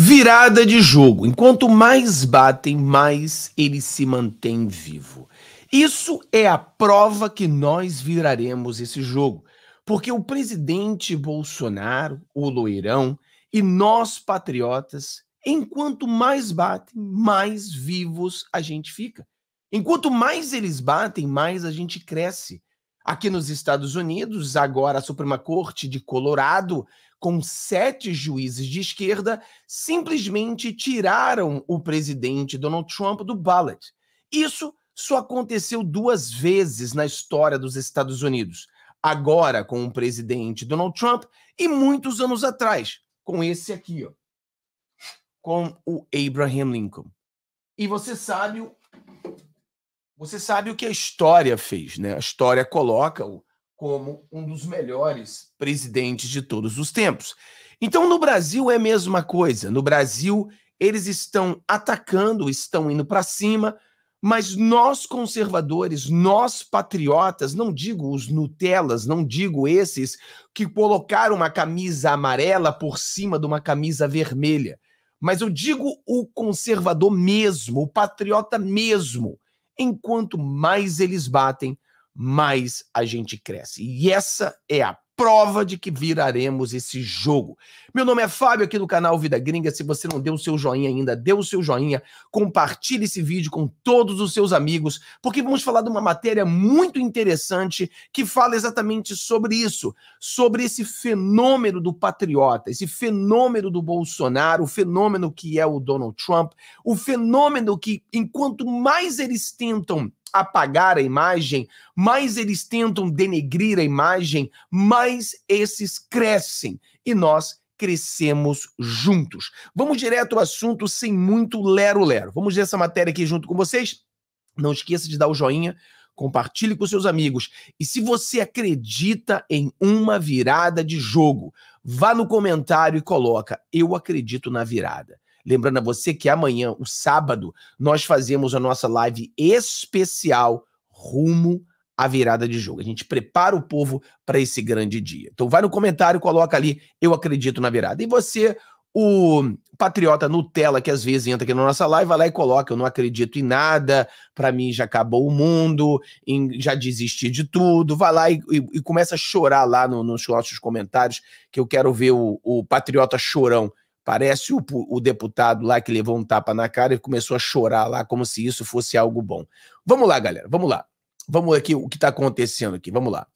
Virada de jogo. Enquanto mais batem, mais ele se mantém vivo. Isso é a prova que nós viraremos esse jogo. Porque o presidente Bolsonaro, o loirão, e nós patriotas, enquanto mais batem, mais vivos a gente fica. Enquanto mais eles batem, mais a gente cresce. Aqui nos Estados Unidos, agora a Suprema Corte de Colorado com sete juízes de esquerda, simplesmente tiraram o presidente Donald Trump do ballot. Isso só aconteceu duas vezes na história dos Estados Unidos. Agora com o presidente Donald Trump e muitos anos atrás com esse aqui, ó, com o Abraham Lincoln. E você sabe, você sabe o que a história fez, né? A história coloca o como um dos melhores presidentes de todos os tempos. Então, no Brasil é a mesma coisa. No Brasil, eles estão atacando, estão indo para cima, mas nós conservadores, nós patriotas, não digo os Nutelas, não digo esses que colocaram uma camisa amarela por cima de uma camisa vermelha, mas eu digo o conservador mesmo, o patriota mesmo. Enquanto mais eles batem, mais a gente cresce. E essa é a prova de que viraremos esse jogo. Meu nome é Fábio aqui do canal Vida Gringa. Se você não deu o seu joinha ainda, dê o seu joinha, compartilhe esse vídeo com todos os seus amigos, porque vamos falar de uma matéria muito interessante que fala exatamente sobre isso, sobre esse fenômeno do patriota, esse fenômeno do Bolsonaro, o fenômeno que é o Donald Trump, o fenômeno que enquanto mais eles tentam apagar a imagem, mais eles tentam denegrir a imagem, mais esses crescem e nós crescemos juntos. Vamos direto ao assunto sem muito lero-lero. Vamos ver essa matéria aqui junto com vocês. Não esqueça de dar o joinha, compartilhe com seus amigos. E se você acredita em uma virada de jogo, vá no comentário e coloca: eu acredito na virada. Lembrando a você que amanhã, o sábado, nós fazemos a nossa live especial rumo à virada de jogo. A gente prepara o povo para esse grande dia. Então vai no comentário, coloca ali eu acredito na virada. E você, o patriota Nutella que às vezes entra aqui na nossa live, vai lá e coloca eu não acredito em nada, para mim já acabou o mundo, em, já desisti de tudo. Vai lá e, e, e começa a chorar lá no, nos nossos comentários que eu quero ver o, o patriota chorão Parece o, o, deputado lá que levou um tapa na cara e começou a chorar lá como se isso fosse algo bom. Vamos lá, galera, vamos lá. Vamos aqui o que está acontecendo aqui, vamos lá.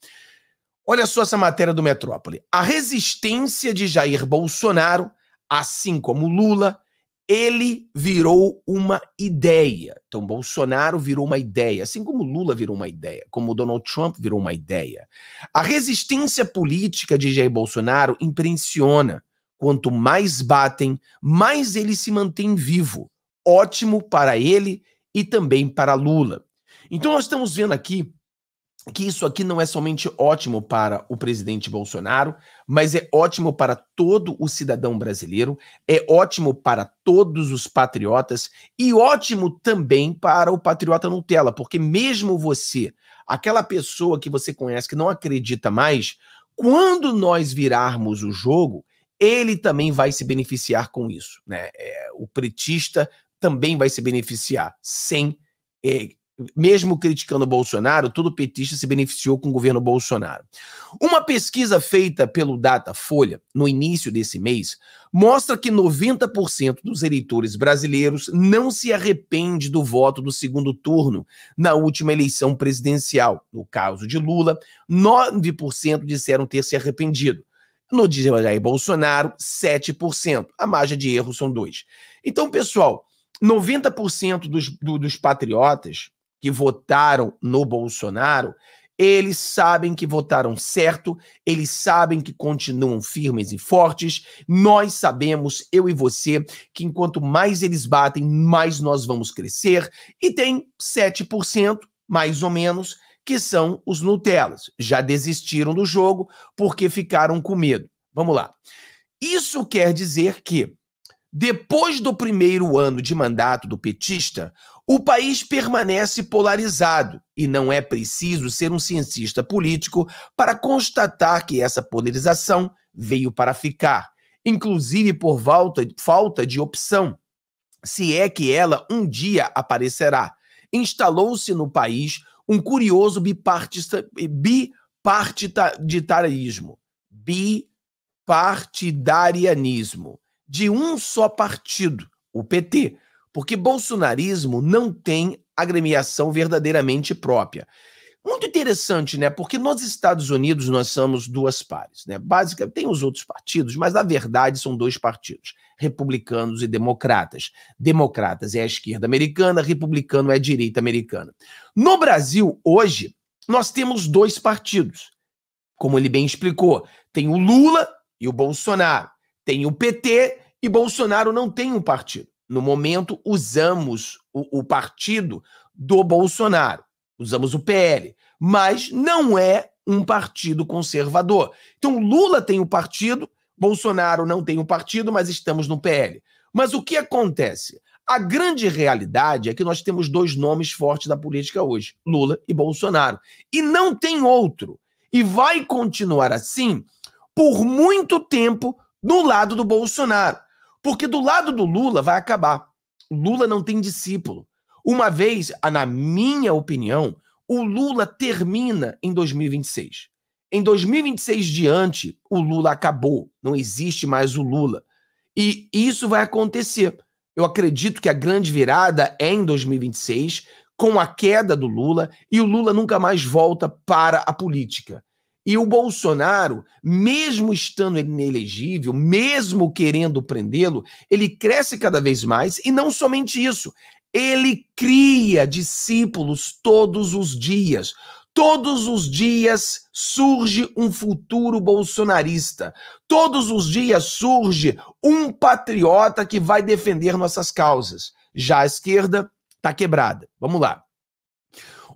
Olha só essa matéria do Metrópole. A resistência de Jair Bolsonaro, assim como Lula, ele virou uma ideia. Então, Bolsonaro virou uma ideia, assim como Lula virou uma ideia, como Donald Trump virou uma ideia. A resistência política de Jair Bolsonaro impressiona. Quanto mais batem, mais ele se mantém vivo. Ótimo para ele e também para Lula. Então nós estamos vendo aqui que isso aqui não é somente ótimo para o presidente Bolsonaro, mas é ótimo para todo o cidadão brasileiro, é ótimo para todos os patriotas e ótimo também para o patriota Nutella, porque mesmo você, aquela pessoa que você conhece que não acredita mais, quando nós virarmos o jogo, ele também vai se beneficiar com isso. Né? É, o pretista também vai se beneficiar, sem. É, mesmo criticando o Bolsonaro, todo petista se beneficiou com o governo Bolsonaro. Uma pesquisa feita pelo Datafolha no início desse mês mostra que 90% dos eleitores brasileiros não se arrepende do voto do segundo turno na última eleição presidencial. No caso de Lula, 9% disseram ter se arrependido. No de Jair Bolsonaro, 7%. A margem de erro são 2%. Então, pessoal, 90% dos, do, dos patriotas que votaram no Bolsonaro, eles sabem que votaram certo, eles sabem que continuam firmes e fortes. Nós sabemos, eu e você, que enquanto mais eles batem, mais nós vamos crescer. E tem 7%, mais ou menos, que são os Nutellas. Já desistiram do jogo porque ficaram com medo. Vamos lá. Isso quer dizer que, depois do primeiro ano de mandato do petista, o país permanece polarizado e não é preciso ser um cientista político para constatar que essa polarização veio para ficar, inclusive por volta, falta de opção, se é que ela um dia aparecerá. Instalou-se no país um curioso bipartista, bipartidarismo bipartidarianismo de um só partido, o PT, porque bolsonarismo não tem agremiação verdadeiramente própria. Muito interessante, né? Porque nos Estados Unidos nós somos duas pares, né? Basicamente, tem os outros partidos, mas na verdade são dois partidos, republicanos e democratas. Democratas é a esquerda americana, republicano é a direita americana. No Brasil, hoje, nós temos dois partidos. Como ele bem explicou, tem o Lula e o Bolsonaro, tem o PT e Bolsonaro não tem um partido. No momento, usamos o, o partido do Bolsonaro usamos o PL, mas não é um partido conservador. Então, Lula tem o um partido, Bolsonaro não tem o um partido, mas estamos no PL. Mas o que acontece? A grande realidade é que nós temos dois nomes fortes da política hoje: Lula e Bolsonaro. E não tem outro. E vai continuar assim por muito tempo no lado do Bolsonaro. Porque do lado do Lula vai acabar. Lula não tem discípulo. Uma vez, na minha opinião, o Lula termina em 2026. Em 2026 diante, o Lula acabou. Não existe mais o Lula. E isso vai acontecer. Eu acredito que a grande virada é em 2026, com a queda do Lula, e o Lula nunca mais volta para a política. E o Bolsonaro, mesmo estando inelegível, mesmo querendo prendê-lo, ele cresce cada vez mais, e não somente isso, ele cria discípulos todos os dias. Todos os dias surge um futuro bolsonarista. Todos os dias surge um patriota que vai defender nossas causas. Já a esquerda está quebrada. Vamos lá.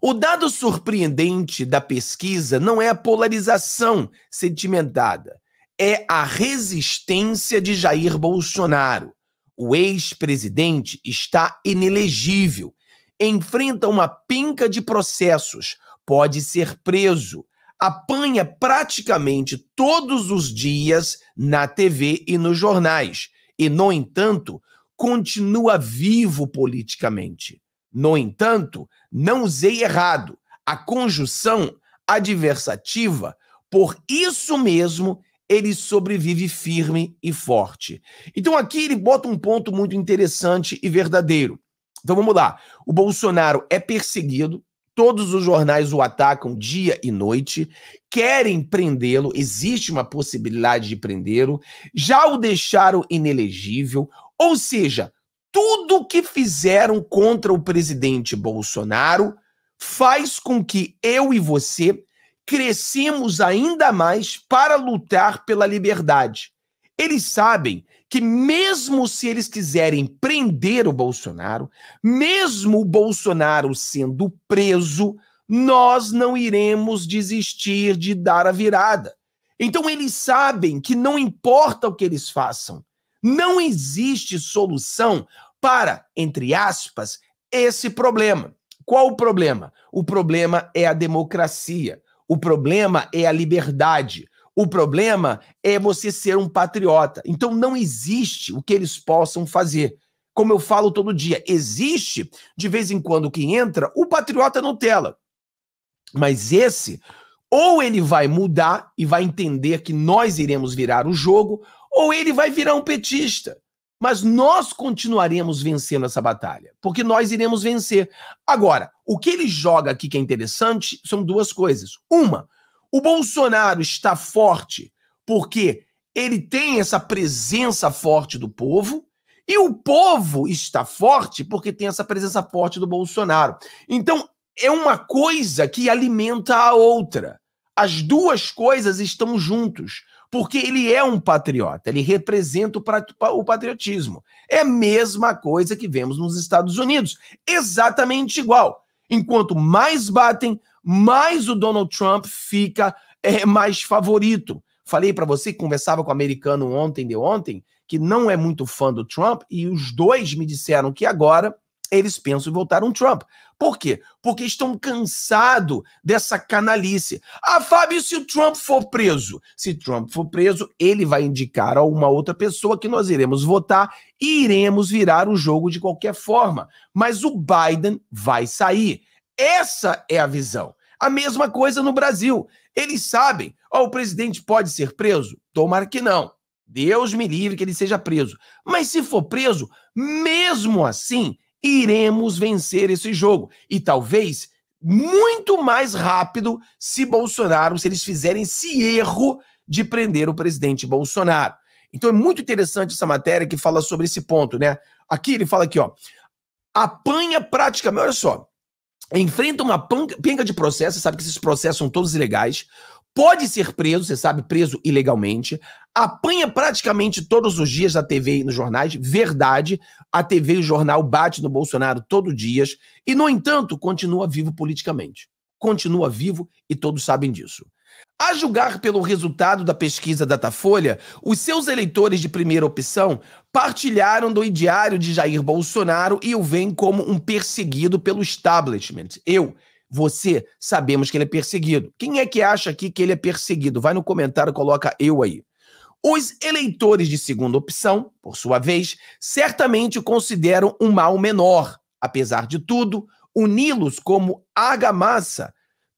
O dado surpreendente da pesquisa não é a polarização sentimentada, é a resistência de Jair Bolsonaro o ex-presidente está inelegível, enfrenta uma pinca de processos, pode ser preso, apanha praticamente todos os dias na TV e nos jornais, e, no entanto, continua vivo politicamente. No entanto, não usei errado a conjunção adversativa, por isso mesmo ele sobrevive firme e forte. Então aqui ele bota um ponto muito interessante e verdadeiro. Então vamos lá. O Bolsonaro é perseguido, todos os jornais o atacam dia e noite, querem prendê-lo, existe uma possibilidade de prendê-lo, já o deixaram inelegível, ou seja, tudo que fizeram contra o presidente Bolsonaro faz com que eu e você crescemos ainda mais para lutar pela liberdade. Eles sabem que, mesmo se eles quiserem prender o Bolsonaro, mesmo o Bolsonaro sendo preso, nós não iremos desistir de dar a virada. Então, eles sabem que não importa o que eles façam, não existe solução para, entre aspas, esse problema. Qual o problema? O problema é a democracia. O problema é a liberdade. O problema é você ser um patriota. Então não existe o que eles possam fazer. Como eu falo todo dia, existe de vez em quando que entra o patriota Nutella. Mas esse ou ele vai mudar e vai entender que nós iremos virar o jogo, ou ele vai virar um petista. Mas nós continuaremos vencendo essa batalha, porque nós iremos vencer. Agora, o que ele joga aqui que é interessante são duas coisas. Uma, o Bolsonaro está forte porque ele tem essa presença forte do povo, e o povo está forte porque tem essa presença forte do Bolsonaro. Então, é uma coisa que alimenta a outra. As duas coisas estão juntos porque ele é um patriota, ele representa o patriotismo. É a mesma coisa que vemos nos Estados Unidos, exatamente igual. Enquanto mais batem, mais o Donald Trump fica é, mais favorito. Falei para você que conversava com o um americano ontem de ontem, que não é muito fã do Trump, e os dois me disseram que agora eles pensam em votar um Trump. Por quê? Porque estão cansados dessa canalice. Ah, Fábio, se o Trump for preso? Se Trump for preso, ele vai indicar a uma outra pessoa que nós iremos votar e iremos virar o jogo de qualquer forma. Mas o Biden vai sair. Essa é a visão. A mesma coisa no Brasil. Eles sabem, oh, o presidente pode ser preso? Tomara que não. Deus me livre que ele seja preso. Mas se for preso, mesmo assim, iremos vencer esse jogo. E talvez muito mais rápido se Bolsonaro, se eles fizerem esse erro de prender o presidente Bolsonaro. Então é muito interessante essa matéria que fala sobre esse ponto, né? Aqui ele fala aqui, ó. Apanha praticamente, olha só. Enfrenta uma penca de processos, sabe que esses processos são todos ilegais pode ser preso, você sabe, preso ilegalmente, apanha praticamente todos os dias na TV e nos jornais, verdade, a TV e o jornal bate no Bolsonaro todo dia, e, no entanto, continua vivo politicamente. Continua vivo e todos sabem disso. A julgar pelo resultado da pesquisa Datafolha, os seus eleitores de primeira opção partilharam do diário de Jair Bolsonaro e o veem como um perseguido pelo establishment. Eu, você, sabemos que ele é perseguido. Quem é que acha aqui que ele é perseguido? Vai no comentário, coloca eu aí. Os eleitores de segunda opção, por sua vez, certamente consideram um mal menor. Apesar de tudo, uni-los como argamassa,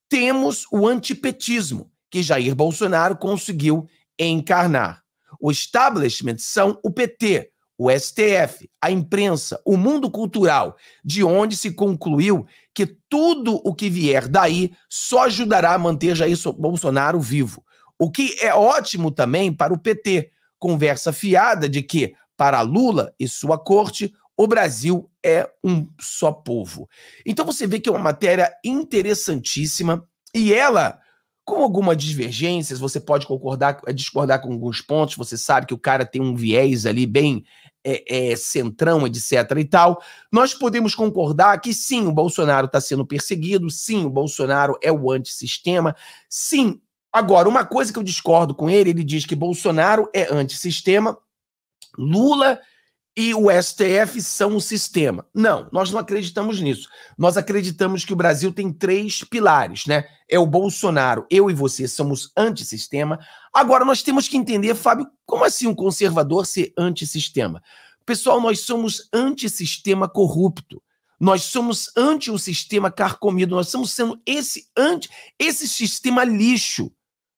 temos o antipetismo, que Jair Bolsonaro conseguiu encarnar. O establishment são o PT, o STF, a imprensa, o mundo cultural, de onde se concluiu que tudo o que vier daí só ajudará a manter Jair Bolsonaro vivo. O que é ótimo também para o PT, conversa fiada de que, para Lula e sua corte, o Brasil é um só povo. Então você vê que é uma matéria interessantíssima e ela, com algumas divergências, você pode concordar, eh, discordar com alguns pontos, você sabe que o cara tem um viés ali bem é, é, centrão, etc. e tal, nós podemos concordar que sim, o Bolsonaro está sendo perseguido, sim, o Bolsonaro é o antissistema, sim. Agora, uma coisa que eu discordo com ele, ele diz que Bolsonaro é antissistema, Lula e o STF são o sistema. Não, nós não acreditamos nisso. Nós acreditamos que o Brasil tem três pilares, né? É o Bolsonaro, eu e você somos antissistema. Agora nós temos que entender, Fábio, como assim um conservador ser antissistema? Pessoal, nós somos antissistema corrupto. Nós somos anti o sistema carcomido, nós estamos sendo esse anti, esse sistema lixo.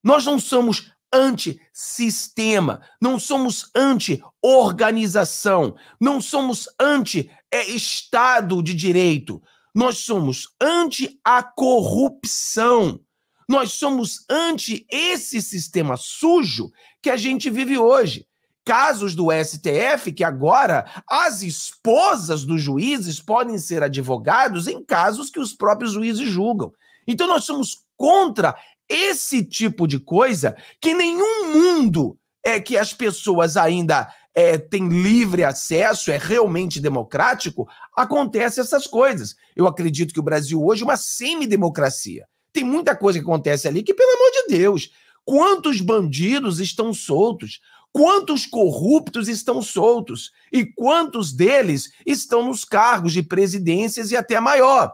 Nós não somos anti-sistema, não somos anti-organização, não somos anti-Estado de Direito, nós somos anti a corrupção, nós somos anti esse sistema sujo que a gente vive hoje. Casos do STF que agora as esposas dos juízes podem ser advogados em casos que os próprios juízes julgam. Então nós somos contra esse tipo de coisa que nenhum mundo é que as pessoas ainda é, têm livre acesso, é realmente democrático, acontece essas coisas. Eu acredito que o Brasil hoje é uma semidemocracia. Tem muita coisa que acontece ali que, pelo amor de Deus, quantos bandidos estão soltos? Quantos corruptos estão soltos? E quantos deles estão nos cargos de presidências e até maior?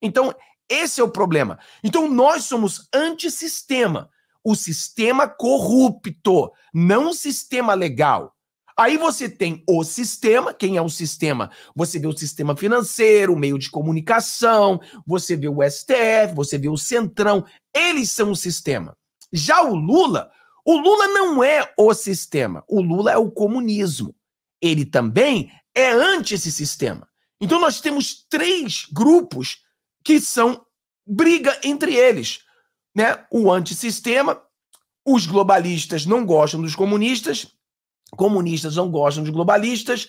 Então, esse é o problema. Então nós somos antissistema. O sistema corrupto, não o sistema legal. Aí você tem o sistema, quem é o sistema? Você vê o sistema financeiro, o meio de comunicação, você vê o STF, você vê o Centrão, eles são o sistema. Já o Lula, o Lula não é o sistema, o Lula é o comunismo. Ele também é anti esse sistema. Então nós temos três grupos que são briga entre eles. Né? O antissistema, os globalistas não gostam dos comunistas, comunistas não gostam dos globalistas,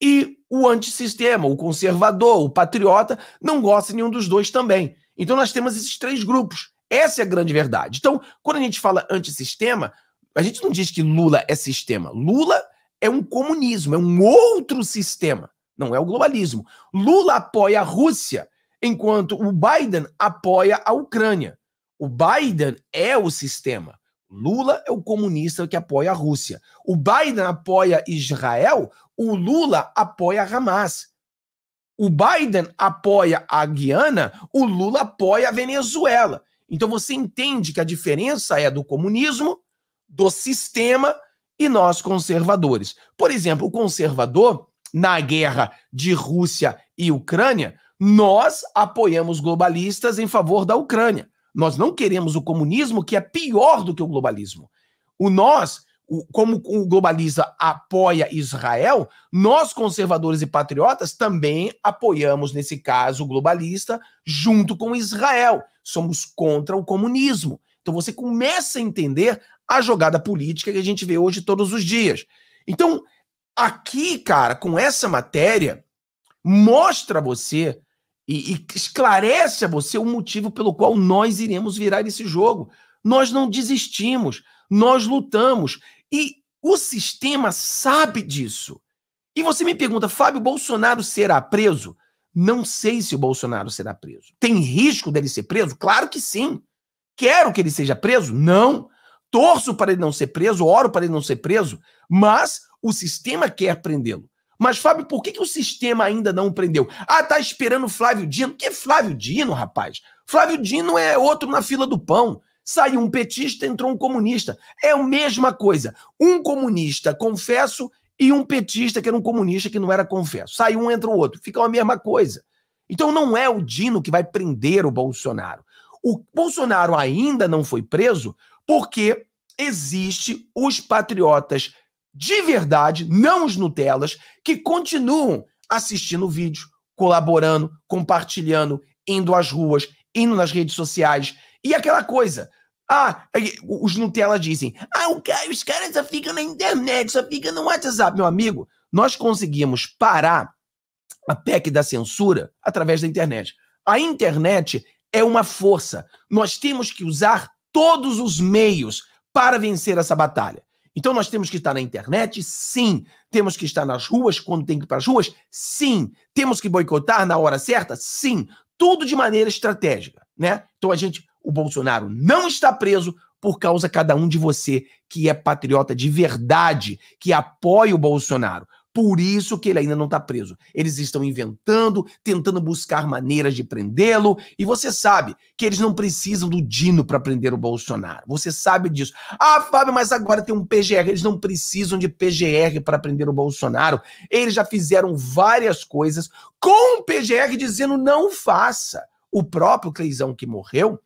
e o antissistema, o conservador, o patriota, não gosta de nenhum dos dois também. Então nós temos esses três grupos. Essa é a grande verdade. Então, quando a gente fala antissistema, a gente não diz que Lula é sistema. Lula é um comunismo, é um outro sistema. Não é o globalismo. Lula apoia a Rússia enquanto o Biden apoia a Ucrânia. O Biden é o sistema. Lula é o comunista que apoia a Rússia. O Biden apoia Israel, o Lula apoia Hamas. O Biden apoia a Guiana, o Lula apoia a Venezuela. Então você entende que a diferença é do comunismo, do sistema e nós conservadores. Por exemplo, o conservador, na guerra de Rússia e Ucrânia, nós apoiamos globalistas em favor da Ucrânia. Nós não queremos o comunismo, que é pior do que o globalismo. O nós, o, como o globalista apoia Israel, nós, conservadores e patriotas, também apoiamos, nesse caso, o globalista junto com Israel. Somos contra o comunismo. Então você começa a entender a jogada política que a gente vê hoje todos os dias. Então, aqui, cara, com essa matéria, mostra você e, e esclarece a você o motivo pelo qual nós iremos virar esse jogo. Nós não desistimos, nós lutamos. E o sistema sabe disso. E você me pergunta, Fábio, Bolsonaro será preso? Não sei se o Bolsonaro será preso. Tem risco dele ser preso? Claro que sim. Quero que ele seja preso? Não. Torço para ele não ser preso, oro para ele não ser preso, mas o sistema quer prendê-lo. Mas, Fábio, por que, que o sistema ainda não prendeu? Ah, tá esperando Flávio Dino. Que Flávio Dino, rapaz? Flávio Dino é outro na fila do pão. Saiu um petista, entrou um comunista. É a mesma coisa. Um comunista, confesso, e um petista que era um comunista que não era confesso. Sai um, entra o outro. Fica a mesma coisa. Então não é o Dino que vai prender o Bolsonaro. O Bolsonaro ainda não foi preso porque existe os patriotas de verdade, não os Nutelas, que continuam assistindo o vídeo, colaborando, compartilhando, indo às ruas, indo nas redes sociais. E aquela coisa. Ah, os Nutella dizem. Ah, os caras só ficam na internet, só ficam no WhatsApp. Meu amigo, nós conseguimos parar a PEC da censura através da internet. A internet é uma força. Nós temos que usar todos os meios para vencer essa batalha. Então nós temos que estar na internet, sim. Temos que estar nas ruas quando tem que ir para as ruas, sim. Temos que boicotar na hora certa, sim. Tudo de maneira estratégica, né? Então a gente, o Bolsonaro não está preso por causa cada um de você que é patriota de verdade, que apoia o Bolsonaro. Por isso que ele ainda não está preso. Eles estão inventando, tentando buscar maneiras de prendê-lo. E você sabe que eles não precisam do Dino para prender o Bolsonaro. Você sabe disso. Ah, Fábio, mas agora tem um PGR. Eles não precisam de PGR para prender o Bolsonaro. Eles já fizeram várias coisas com o PGR dizendo não faça. O próprio Cleizão que morreu,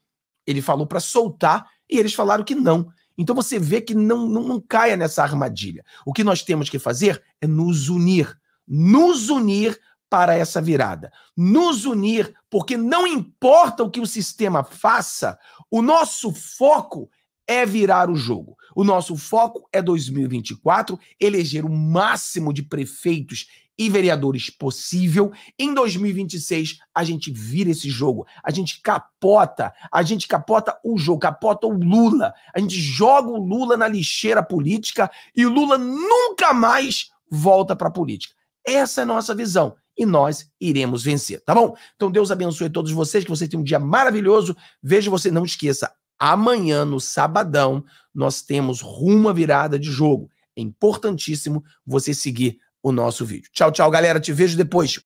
ele falou para soltar e eles falaram que não. Então você vê que não, não, não caia nessa armadilha. O que nós temos que fazer é nos unir. Nos unir para essa virada. Nos unir, porque não importa o que o sistema faça, o nosso foco é virar o jogo. O nosso foco é 2024, eleger o máximo de prefeitos e vereadores possível. Em 2026, a gente vira esse jogo, a gente capota, a gente capota o jogo, capota o Lula, a gente joga o Lula na lixeira política e o Lula nunca mais volta para a política. Essa é a nossa visão e nós iremos vencer, tá bom? Então Deus abençoe todos vocês, que vocês tenham um dia maravilhoso. Vejo você, não esqueça, Amanhã, no sabadão, nós temos rumo à virada de jogo. É importantíssimo você seguir o nosso vídeo. Tchau, tchau, galera. Te vejo depois.